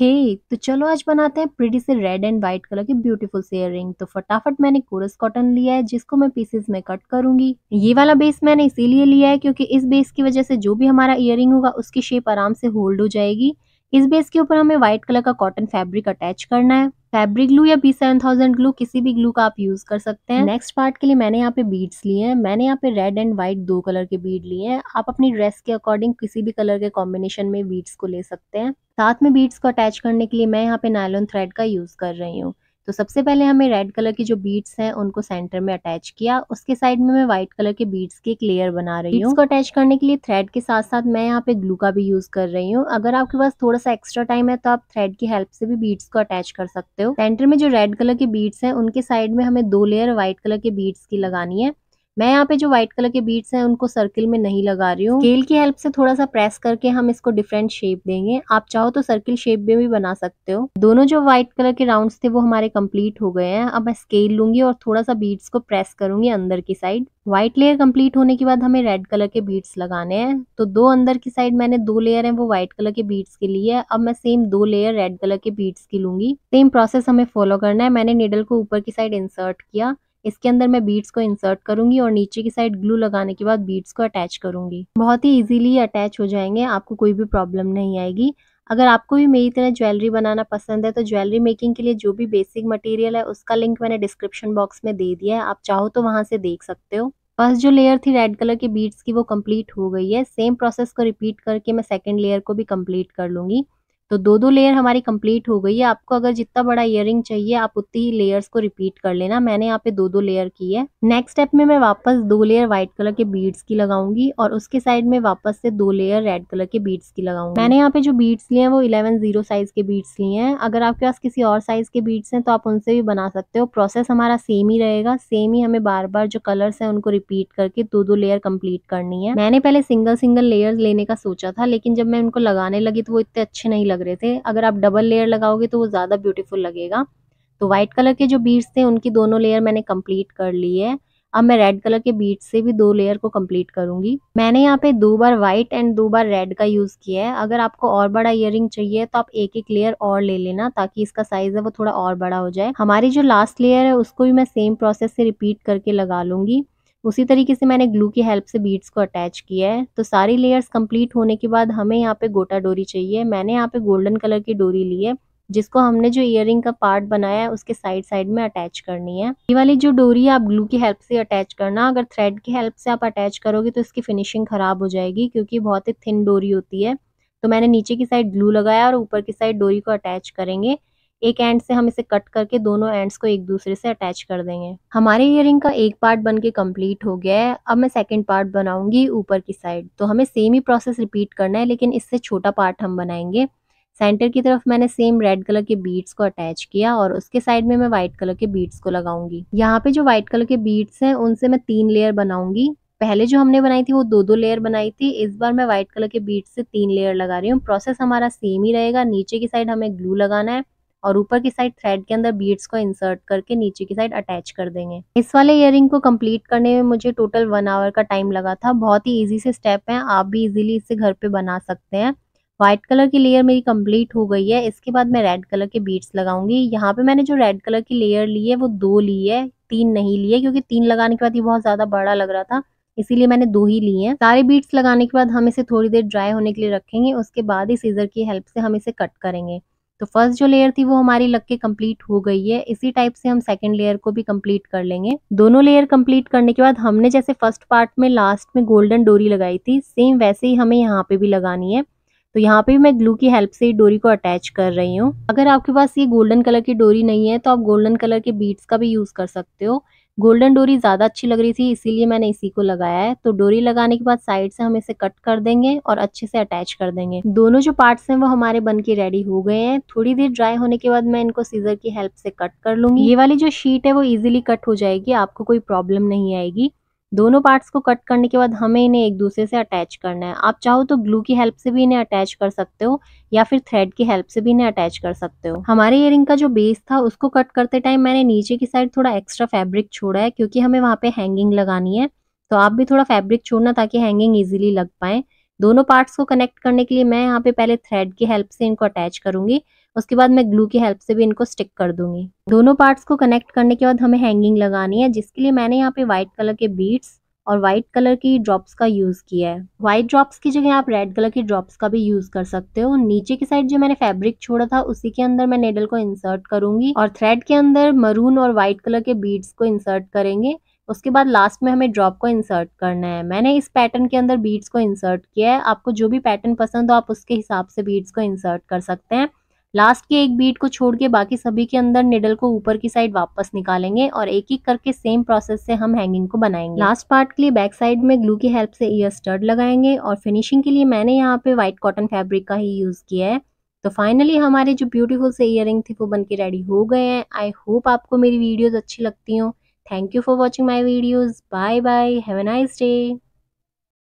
हे hey, तो चलो आज बनाते हैं प्रिटी से रेड एंड व्हाइट कलर की ब्यूटीफुल से इयर तो फटाफट मैंने कोरस कॉटन लिया है जिसको मैं पीसेस में कट करूंगी ये वाला बेस मैंने इसीलिए लिया है क्योंकि इस बेस की वजह से जो भी हमारा इयर होगा उसकी शेप आराम से होल्ड हो जाएगी इस बेस के ऊपर हमें व्हाइट कलर का कॉटन फैब्रिक अटैच करना है फैब्रिक ग्लू या बी सेवन थाउजेंड ग्लू किसी भी ग्लू का आप यूज कर सकते हैं नेक्स्ट पार्ट के लिए मैंने यहाँ पे बीड्स लिए हैं मैंने यहाँ पे रेड एंड व्हाइट दो कलर के बीड लिए हैं आप अपनी ड्रेस के अकॉर्डिंग किसी भी कलर के कॉम्बिनेशन में बीड्स को ले सकते हैं साथ में बीड्स को अटैच करने के लिए मैं यहाँ पे नायलॉन थ्रेड का यूज कर रही हूँ तो सबसे पहले हमें रेड कलर की जो बीट्स हैं उनको सेंटर में अटैच किया उसके साइड में मैं व्हाइट कलर के बीट्स की एक लेयर बना रही हूँ इसको अटैच करने के लिए थ्रेड के साथ साथ मैं यहाँ पे ग्लू का भी यूज कर रही हूँ अगर आपके पास थोड़ा सा एक्स्ट्रा टाइम है तो आप थ्रेड की हेल्प से भी बीट्स को अटैच कर सकते हो सेंटर में जो रेड कलर के बीट्स है उनके साइड में हमें दो लेयर व्हाइट कलर के बीट्स की लगानी है मैं यहाँ पे जो व्हाइट कलर के बीट्स हैं उनको सर्किल में नहीं लगा रही हूँ स्केल की हेल्प से थोड़ा सा प्रेस करके हम इसको डिफरेंट शेप देंगे आप चाहो तो सर्किल शेप में भी बना सकते हो दोनों जो व्हाइट कलर के राउंड थे वो हमारे कम्प्लीट हो गए हैं अब मैं स्केल लूंगी और थोड़ा सा बीट्स को प्रेस करूंगी अंदर की साइड व्हाइट लेयर कंप्लीट होने के बाद हमें रेड कलर के बीट्स लगाने हैं तो दो अंदर की साइड मैंने दो लेयर है वो व्हाइट कलर के बीट्स के लिए है अब मैं सेम दो लेयर रेड कलर के बीट्स की लूंगी सेम प्रोसेस हमें फॉलो करना है मैंने निडल को ऊपर की साइड इंसर्ट किया इसके अंदर मैं बीड्स को इंसर्ट करूंगी और नीचे की साइड ग्लू लगाने के बाद बीड्स को अटैच करूंगी बहुत ही इजीली अटैच हो जाएंगे आपको कोई भी प्रॉब्लम नहीं आएगी अगर आपको भी मेरी तरह ज्वेलरी बनाना पसंद है तो ज्वेलरी मेकिंग के लिए जो भी बेसिक मटेरियल है उसका लिंक मैंने डिस्क्रिप्शन बॉक्स में दे दिया है आप चाहो तो वहाँ से देख सकते हो फर्स्ट जो लेयर थी रेड कलर के बीड्स की वो कंप्लीट हो गई है सेम प्रोसेस को रिपीट करके मैं सेकेंड लेयर को भी कम्प्लीट कर लूंगी तो दो दो लेयर हमारी कंप्लीट हो गई है आपको अगर जितना बड़ा इयर चाहिए आप उतनी ही लेयर्स को रिपीट कर लेना मैंने यहाँ पे दो दो लेयर की है नेक्स्ट स्टेप में मैं वापस दो लेयर व्हाइट कलर के बीड्स की लगाऊंगी और उसके साइड में वापस से दो लेयर रेड कलर के बीड्स की लगाऊंगी मैंने यहाँ पे जो बीड्स लिए हैं वो इलेवन जीरो साइज के बीड्स लिए हैं अगर आपके पास किसी और साइज के बीड्स हैं तो आप उनसे भी बना सकते हो प्रोसेस हमारा सेम ही रहेगा सेम ही हमें बार बार जो कलर्स है उनको रिपीट करके दो दो लेयर कंप्लीट करनी है मैंने पहले सिंगल सिंगल लेयर लेने का सोचा था लेकिन जब मैं उनको लगाने लगी तो वो इतने अच्छे नहीं लग रहे थे अगर आप डबल लेयर लगाओगे तो वो ज़्यादा ब्यूटीफुल लगेगा तो व्हाइट कलर के जो बीट्स थे उनकी दोनों लेयर मैंने कंप्लीट कर ली है अब मैं रेड कलर के बीट्स से भी दो लेयर को कंप्लीट करूंगी मैंने यहाँ पे दो बार व्हाइट एंड दो बार रेड का यूज़ किया है अगर आपको और बड़ा इयर चाहिए तो आप एक एक लेयर और ले लेना ताकि इसका साइज है वो थोड़ा और बड़ा हो जाए हमारी जो लास्ट लेयर है उसको भी मैं सेम प्रोसेस से रिपीट करके लगा लूंगी उसी तरीके से मैंने ग्लू की हेल्प से बीड्स को अटैच किया है तो सारी लेयर्स कंप्लीट होने के बाद हमें यहाँ पे गोटा डोरी चाहिए मैंने यहाँ पे गोल्डन कलर की डोरी ली है जिसको हमने जो इयर का पार्ट बनाया है उसके साइड साइड में अटैच करनी है ये वाली जो डोरी है आप ग्लू की हेल्प से अटैच करना अगर थ्रेड की हेल्प से आप अटैच करोगे तो इसकी फिनिशिंग खराब हो जाएगी क्योंकि बहुत ही थिन डोरी होती है तो मैंने नीचे की साइड ग्लू लगाया और ऊपर की साइड डोरी को अटैच करेंगे एक एंड से हम इसे कट करके दोनों एंड्स को एक दूसरे से अटैच कर देंगे हमारे इयरिंग का एक पार्ट बन के कम्प्लीट हो गया है अब मैं सेकेंड पार्ट बनाऊंगी ऊपर की साइड तो हमें सेम ही प्रोसेस रिपीट करना है लेकिन इससे छोटा पार्ट हम बनाएंगे सेंटर की तरफ मैंने सेम रेड कलर के बीड्स को अटैच किया और उसके साइड में मैं व्हाइट कलर के बीड्स को लगाऊंगी यहाँ पे जो व्हाइट कलर के बीड्स हैं उनसे मैं तीन लेयर बनाऊंगी पहले जो हमने बनाई थी वो दो दो लेयर बनाई थी इस बार मैं व्हाइट कलर के बीड्स से तीन लेयर लगा रही हूँ प्रोसेस हमारा सेम ही रहेगा नीचे की साइड हमें ग्लू लगाना है और ऊपर की साइड थ्रेड के अंदर बीड्स को इंसर्ट करके नीचे की साइड अटैच कर देंगे इस वाले इयर को कम्प्लीट करने में मुझे टोटल वन आवर का टाइम लगा था बहुत ही ईजी से स्टेप है आप भी इजीली इसे घर पे बना सकते हैं व्हाइट कलर की लेयर मेरी कंप्लीट हो गई है इसके बाद मैं रेड कलर के बीट्स लगाऊंगी यहाँ पे मैंने जो रेड कलर की लेयर ली है वो दो ली है तीन नहीं ली है क्योंकि तीन लगाने के बाद ये बहुत ज्यादा बड़ा लग रहा था इसीलिए मैंने दो ही ली हैं सारे बीट्स लगाने के बाद हम इसे थोड़ी देर ड्राई होने के लिए रखेंगे उसके बाद ही सीजर की हेल्प से हम इसे कट करेंगे तो फर्स्ट जो लेयर थी वो हमारी लग के कम्प्लीट हो गई है इसी टाइप से हम सेकेंड लेयर को भी कम्प्लीट कर लेंगे दोनों लेयर कम्प्लीट करने के बाद हमने जैसे फर्स्ट पार्ट में लास्ट में गोल्डन डोरी लगाई थी सेम वैसे ही हमें यहाँ पे भी लगानी है तो यहाँ पे भी मैं ग्लू की हेल्प से ही डोरी को अटैच कर रही हूँ अगर आपके पास ये गोल्डन कलर की डोरी नहीं है तो आप गोल्डन कलर के बीट्स का भी यूज़ कर सकते हो गोल्डन डोरी ज़्यादा अच्छी लग रही थी इसीलिए मैंने इसी को लगाया है तो डोरी लगाने के बाद साइड से हम इसे कट कर देंगे और अच्छे से अटैच कर देंगे दोनों जो पार्ट्स हैं वो हमारे बन के रेडी हो गए हैं थोड़ी देर ड्राई होने के बाद मैं इनको सीजर की हेल्प से कट कर लूंगी ये वाली जो शीट है वो इजिली कट हो जाएगी आपको कोई प्रॉब्लम नहीं आएगी दोनों पार्ट्स को कट करने के बाद हमें इन्हें एक दूसरे से अटैच करना है आप चाहो तो ग्लू की हेल्प से भी इन्हें अटैच कर सकते हो या फिर थ्रेड की हेल्प से भी इन्हें अटैच कर सकते हो हमारे इयर का जो बेस था उसको कट करते टाइम मैंने नीचे की साइड थोड़ा एक्स्ट्रा फैब्रिक छोड़ा है क्योंकि हमें वहाँ पे हैंगिंग लगानी है तो आप भी थोड़ा फैब्रिक छोड़ना ताकि हैंगिंग ईजिली लग पाए दोनों पार्ट्स को कनेक्ट करने के लिए मैं यहाँ पे पहले थ्रेड की हेल्प से इनको अटैच करूंगी उसके बाद मैं ग्लू की हेल्प से भी इनको स्टिक कर दूंगी दोनों पार्ट्स को कनेक्ट करने के बाद हमें हैंगिंग लगानी है जिसके लिए मैंने यहाँ पे व्हाइट कलर के बीड्स और व्हाइट कलर की ड्रॉप्स का यूज़ किया है व्हाइट ड्रॉप्स की जगह आप रेड कलर की ड्रॉप्स का भी यूज़ कर सकते हो नीचे की साइड जो मैंने फैब्रिक छोड़ा था उसी के अंदर मैं नेडल को इंसर्ट करूंगी और थ्रेड के अंदर मरून और व्हाइट कलर के बीड्स को इंसर्ट करेंगे उसके बाद लास्ट में हमें ड्रॉप को इंसर्ट करना है मैंने इस पैटर्न के अंदर बीड्स को इंसर्ट किया है आपको जो भी पैटर्न पसंद हो आप उसके हिसाब से बीड्स को इंसर्ट कर सकते हैं लास्ट के एक बीट को छोड़ के बाकी सभी के अंदर निडल को ऊपर की साइड वापस निकालेंगे और एक एक करके सेम प्रोसेस से हम हैंगिंग को बनाएंगे लास्ट पार्ट के लिए बैक साइड में ग्लू की हेल्प से ईयर स्टर्ड लगाएंगे और फिनिशिंग के लिए मैंने यहाँ पे व्हाइट कॉटन फैब्रिक का ही यूज़ किया है तो फाइनली हमारे जो ब्यूटीफुल से ईयर थे वो बन के रेडी हो गए हैं आई होप आपको मेरी वीडियोज़ अच्छी लगती हूँ Thank you for watching my videos. Bye bye. Have a nice day.